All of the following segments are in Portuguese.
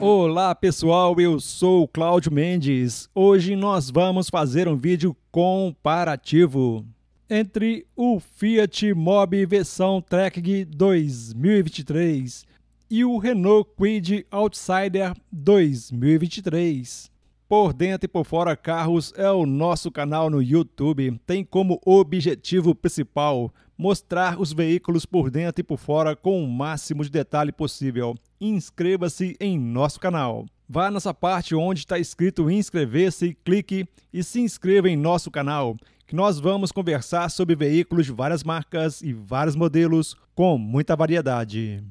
Olá pessoal, eu sou Cláudio Mendes. Hoje nós vamos fazer um vídeo comparativo entre o Fiat Mobi versão Trek 2023 e o Renault Quid Outsider 2023. Por dentro e por fora carros é o nosso canal no YouTube. Tem como objetivo principal mostrar os veículos por dentro e por fora com o máximo de detalhe possível. Inscreva-se em nosso canal. Vá nessa parte onde está escrito inscrever-se, clique e se inscreva em nosso canal, que nós vamos conversar sobre veículos de várias marcas e vários modelos com muita variedade.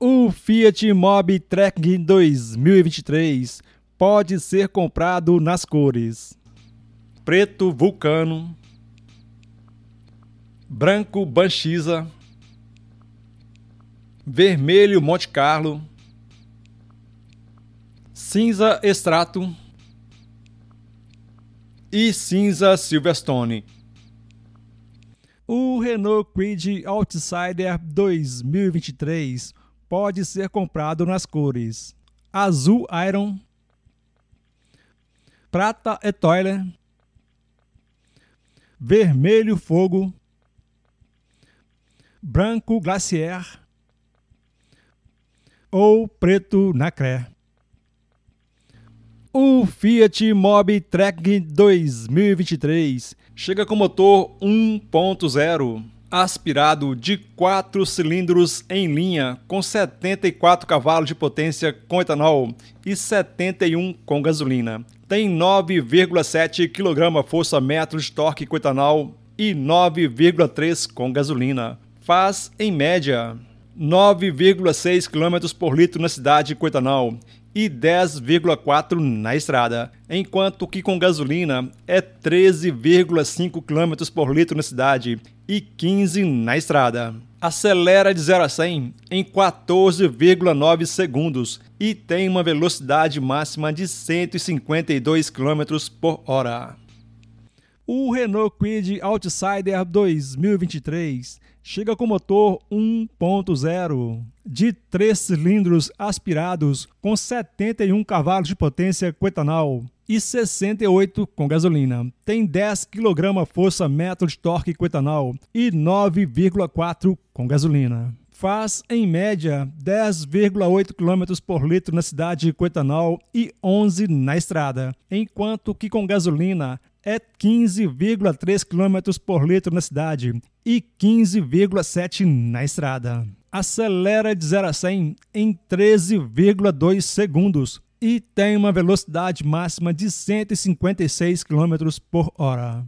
O Fiat Mobi Trek 2023 pode ser comprado nas cores preto vulcano, branco Banchiza, vermelho Monte Carlo, cinza Extrato e cinza Silverstone. O Renault Quid Outsider 2023 pode ser comprado nas cores azul Iron, prata Etoiler, vermelho Fogo, branco glacier ou preto nacré. O Fiat Mobi Track 2023 chega com motor 1.0, aspirado de 4 cilindros em linha, com 74 cavalos de potência com etanol e 71 com gasolina. Tem 9,7 kgfm força de torque com etanol e 9,3 com gasolina faz, em média, 9,6 km por litro na cidade de Coitanal e 10,4 na estrada, enquanto que com gasolina é 13,5 km por litro na cidade e 15 na estrada. Acelera de 0 a 100 em 14,9 segundos e tem uma velocidade máxima de 152 km por hora. O Renault Quid Outsider 2023 chega com motor 1.0 de três cilindros aspirados com 71 cavalos de potência com etanol e 68 com gasolina. Tem 10 kg força-metro de torque com etanol e 9,4 com gasolina faz, em média, 10,8 km por litro na cidade com etanol e 11 na estrada, enquanto que com gasolina é 15,3 km por litro na cidade e 15,7 na estrada. Acelera de 0 a 100 em 13,2 segundos e tem uma velocidade máxima de 156 km por hora.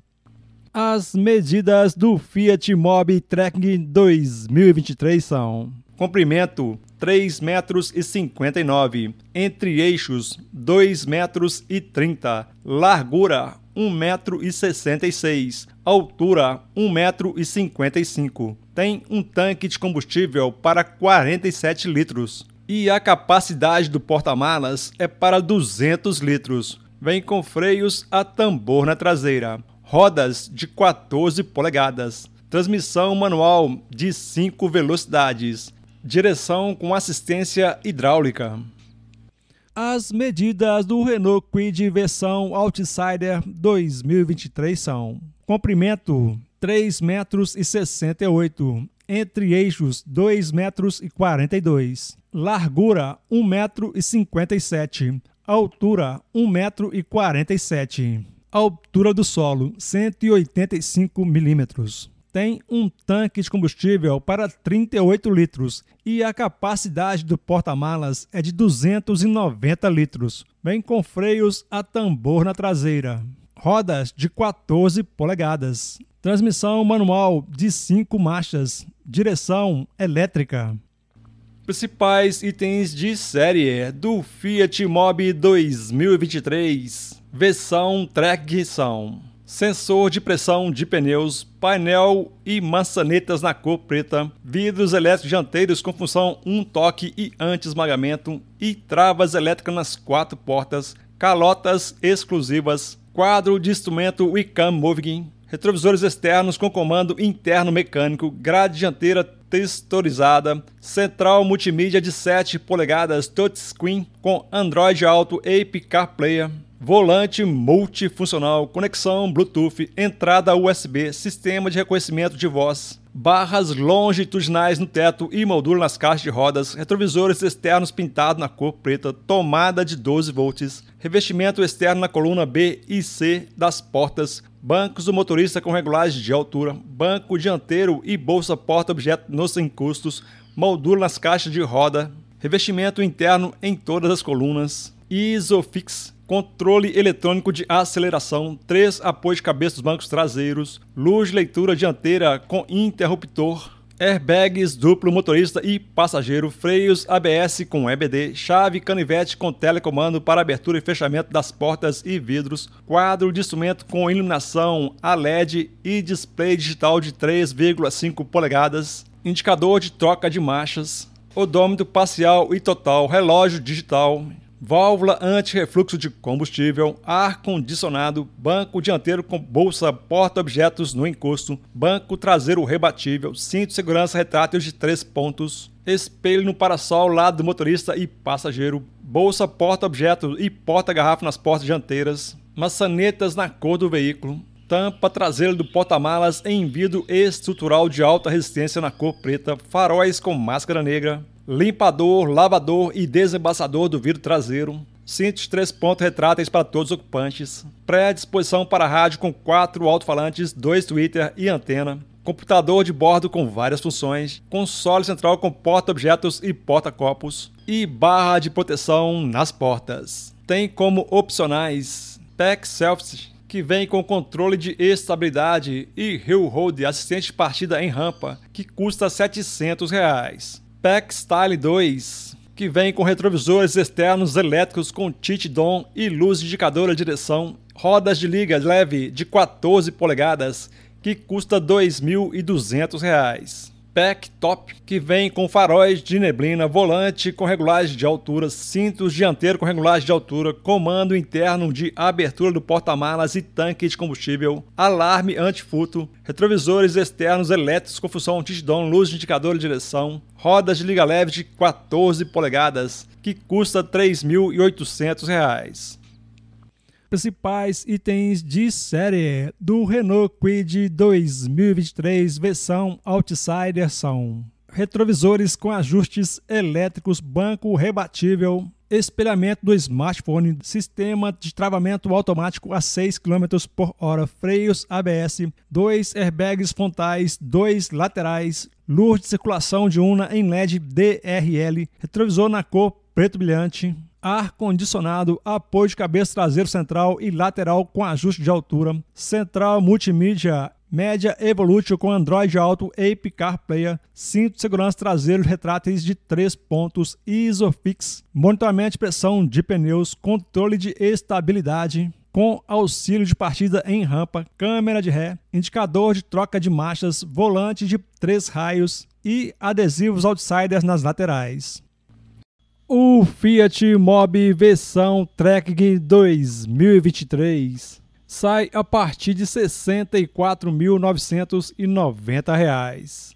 As medidas do Fiat Mobi Trekking 2023 são comprimento 3 metros e 59, entre eixos 2 metros e 30, largura 1 metro e 66, altura 1 metro e 55. Tem um tanque de combustível para 47 litros e a capacidade do porta-malas é para 200 litros. Vem com freios a tambor na traseira, rodas de 14 polegadas, transmissão manual de 5 velocidades, direção com assistência hidráulica. As medidas do Renault Quid versão Outsider 2023 são: comprimento 3 metros e 68, entre eixos 2 metros e 42, largura 1 metro e 57, altura 1 metro e 47, altura do solo 185 milímetros tem um tanque de combustível para 38 litros e a capacidade do porta-malas é de 290 litros, bem com freios a tambor na traseira, rodas de 14 polegadas, transmissão manual de 5 marchas, direção elétrica. Principais itens de série é do Fiat Mobi 2023, versão Track são sensor de pressão de pneus, painel e maçanetas na cor preta, vidros elétricos dianteiros com função um toque e anti-esmagamento e travas elétricas nas quatro portas, calotas exclusivas, quadro de instrumento Wicam Moving, retrovisores externos com comando interno mecânico, grade dianteira texturizada, central multimídia de 7 polegadas touchscreen com Android Auto e Ape CarPlayer, Volante multifuncional, conexão Bluetooth, entrada USB, sistema de reconhecimento de voz, barras longitudinais no teto e moldura nas caixas de rodas, retrovisores externos pintados na cor preta, tomada de 12 volts, revestimento externo na coluna B e C das portas, bancos do motorista com regulagem de altura, banco dianteiro e bolsa porta-objeto nos encostos, moldura nas caixas de roda, revestimento interno em todas as colunas, Isofix controle eletrônico de aceleração, três apoios de cabeça dos bancos traseiros, luz de leitura dianteira com interruptor, airbags duplo motorista e passageiro, freios ABS com EBD, chave canivete com telecomando para abertura e fechamento das portas e vidros, quadro de instrumento com iluminação a LED e display digital de 3,5 polegadas, indicador de troca de marchas, odômetro parcial e total, relógio digital, válvula anti-refluxo de combustível, ar-condicionado, banco dianteiro com bolsa porta-objetos no encosto, banco traseiro rebatível, cinto de segurança retrátil de três pontos, espelho no parasol lado do motorista e passageiro, bolsa porta-objetos e porta-garrafa nas portas dianteiras, maçanetas na cor do veículo, tampa traseira do porta-malas em vidro estrutural de alta resistência na cor preta, faróis com máscara negra, limpador, lavador e desembaçador do vidro traseiro, cintos três pontos retráteis para todos os ocupantes, pré-disposição para rádio com quatro alto-falantes, dois Twitter e antena, computador de bordo com várias funções, console central com porta-objetos e porta-copos e barra de proteção nas portas. Tem como opcionais Pack Selfies, que vem com controle de estabilidade e Hill Road assistente de partida em rampa, que custa R$ 700. Reais. Pack Style 2, que vem com retrovisores externos elétricos com tite dom e luz indicadora de direção, rodas de liga leve de 14 polegadas, que custa R$ 2.200 pack top, que vem com faróis de neblina, volante com regulagem de altura, cintos dianteiro com regulagem de altura, comando interno de abertura do porta-malas e tanque de combustível, alarme antifuto, retrovisores externos elétricos com função multidão, luz de indicador de direção, rodas de liga leve de 14 polegadas, que custa R$ 3.800 principais itens de série do Renault Quid 2023 versão Outsider são retrovisores com ajustes elétricos, banco rebatível, espelhamento do smartphone, sistema de travamento automático a 6 km por hora, freios ABS, dois airbags frontais, dois laterais, luz de circulação de una em LED DRL, retrovisor na cor preto brilhante, ar-condicionado, apoio de cabeça traseiro central e lateral com ajuste de altura, central multimídia média Evolute com Android Auto e Car Player, cinto de segurança traseiro retráteis de 3 pontos Isofix, monitoramento de pressão de pneus, controle de estabilidade, com auxílio de partida em rampa, câmera de ré, indicador de troca de marchas, volante de três raios e adesivos outsiders nas laterais. O Fiat Mobi versão Trekking 2023 sai a partir de R$ 64.990.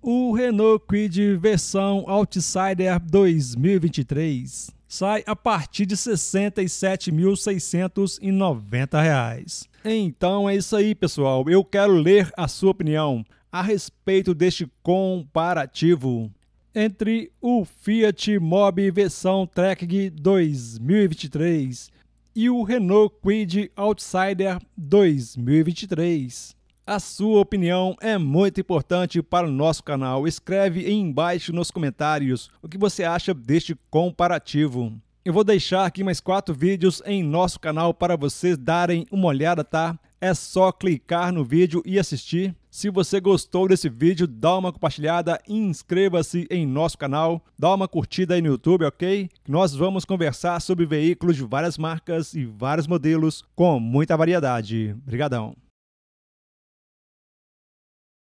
O Renault Quid versão Outsider 2023 sai a partir de R$ 67.690. Então é isso aí, pessoal. Eu quero ler a sua opinião a respeito deste comparativo entre o Fiat Mobi versão Track 2023 e o Renault Quid Outsider 2023. A sua opinião é muito importante para o nosso canal. Escreve aí embaixo nos comentários o que você acha deste comparativo. Eu vou deixar aqui mais quatro vídeos em nosso canal para vocês darem uma olhada, tá? É só clicar no vídeo e assistir. Se você gostou desse vídeo, dá uma compartilhada, inscreva-se em nosso canal, dá uma curtida aí no YouTube, ok? Nós vamos conversar sobre veículos de várias marcas e vários modelos com muita variedade. Obrigadão!